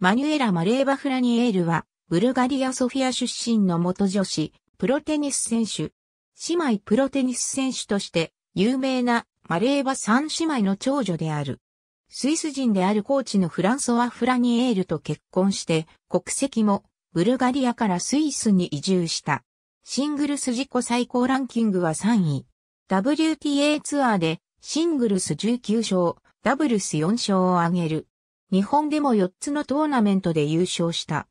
マニュエラ・マレーバ・フラニエールは、ブルガリア・ソフィア出身の元女子、プロテニス選手。姉妹プロテニス選手として、有名なマレーバ3姉妹の長女である。スイス人であるコーチのフランソワ・フラニエールと結婚して、国籍もブルガリアからスイスに移住した。シングルス自己最高ランキングは3位。WTA ツアーでシングルス19勝、ダブルス4勝を挙げる。日本でも4つのトーナメントで優勝した。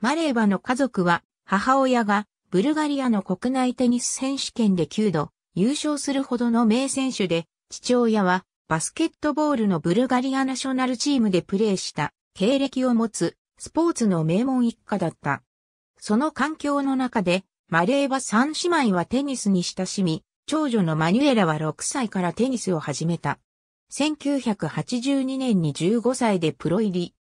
マレーバの家族は、母親がブルガリアの国内テニス選手権で9度優勝するほどの名選手で、父親はバスケットボールのブルガリアナショナルチームでプレーした経歴を持つスポーツの名門一家だった。その環境の中で、マレーバ3姉妹はテニスに親しみ、長女のマニュエラは6歳からテニスを始めた。1982年に15歳でプロ入り。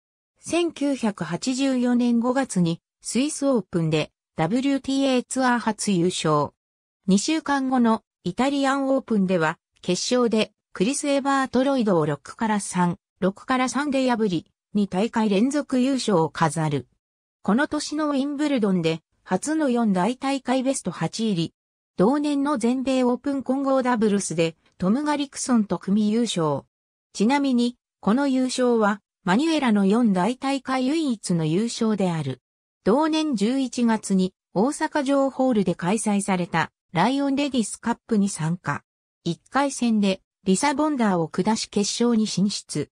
1984年5月にスイスオープンで WTA ツアー初優勝。2週間後のイタリアンオープンでは決勝でクリス・エバートロイドを6から3、6から3で破り、2大会連続優勝を飾る。この年のウィンブルドンで初の4大大会ベスト8入り。同年の全米オープン混合ダブルスでトム・ガリクソンと組優勝。ちなみに、この優勝は、マニュエラの4大大会唯一の優勝である。同年11月に、大阪城ホールで開催された、ライオンレディスカップに参加。1回戦で、リサ・ボンダーを下し決勝に進出。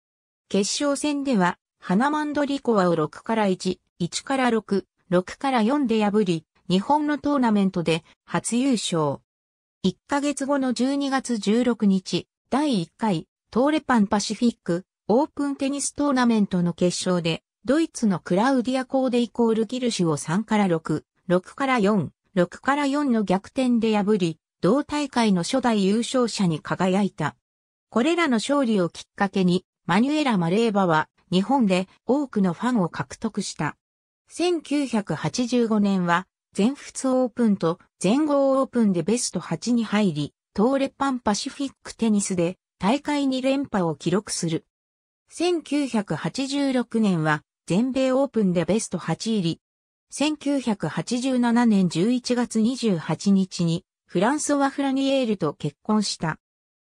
決勝戦では、ハナマンドリコワを6から1、1から6、6から4で破り、日本のトーナメントで初優勝。1ヶ月後の12月16日、第1回、トーレパンパシフィック、オープンテニストーナメントの決勝で、ドイツのクラウディア・コーデイコール・ギルシュを3から6、6から4、6から4の逆転で破り、同大会の初代優勝者に輝いた。これらの勝利をきっかけに、マニュエラ・マレーバは、日本で多くのファンを獲得した。1985年は、全仏オープンと全豪オープンでベスト8に入り、東レパンパシフィックテニスで大会2連覇を記録する。1986年は全米オープンでベスト8入り。1987年11月28日にフランソワ・フラニエールと結婚した。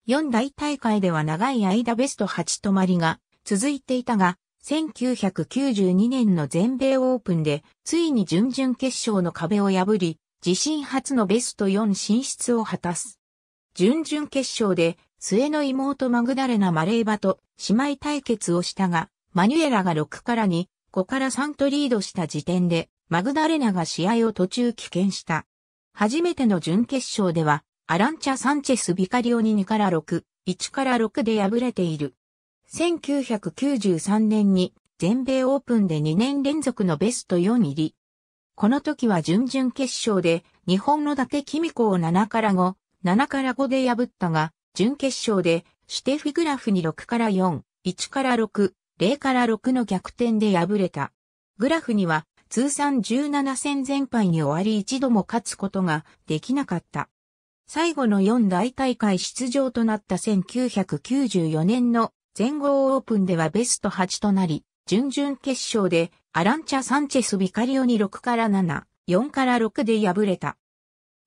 四大大会では長い間ベスト8止まりが続いていたが、1992年の全米オープンで、ついに準々決勝の壁を破り、自身初のベスト4進出を果たす。準々決勝で、末の妹マグダレナ・マレーバと姉妹対決をしたが、マニュエラが6から2、5から3とリードした時点で、マグダレナが試合を途中棄権した。初めての準決勝では、アランチャ・サンチェス・ビカリオに2から6、1から6で敗れている。1993年に全米オープンで2年連続のベスト4入り。この時は準々決勝で日本の伊達公子を7から5、7から5で破ったが、準決勝でシュテフィグラフに6から4、1から6、0から6の逆転で敗れた。グラフには通算17戦全敗に終わり一度も勝つことができなかった。最後の4大大会出場となった1994年の全豪オープンではベスト8となり、準々決勝でアランチャ・サンチェス・ビカリオに6から7、4から6で敗れた。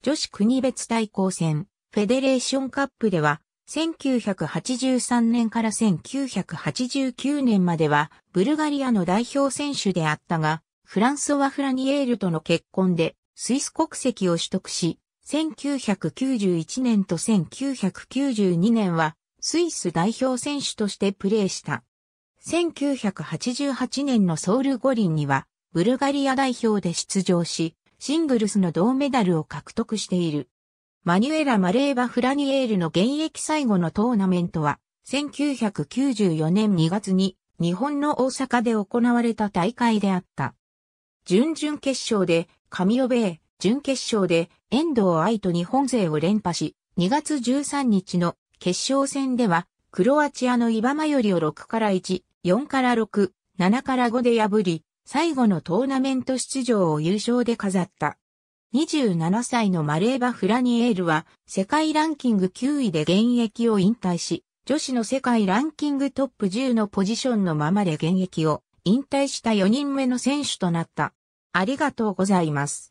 女子国別対抗戦、フェデレーションカップでは、1983年から1989年までは、ブルガリアの代表選手であったが、フランソワ・フラニエールとの結婚で、スイス国籍を取得し、1991年と1992年は、スイス代表選手としてプレーした。1988年のソウル五輪には、ブルガリア代表で出場し、シングルスの銅メダルを獲得している。マニュエラ・マレーバ・フラニエールの現役最後のトーナメントは、1994年2月に日本の大阪で行われた大会であった。準々決勝で神尾ー、準決勝で遠藤愛と日本勢を連覇し、2月13日の決勝戦では、クロアチアのイバマよりを6から1、4から6、7から5で破り、最後のトーナメント出場を優勝で飾った。27歳のマレーバ・フラニエールは世界ランキング9位で現役を引退し、女子の世界ランキングトップ10のポジションのままで現役を引退した4人目の選手となった。ありがとうございます。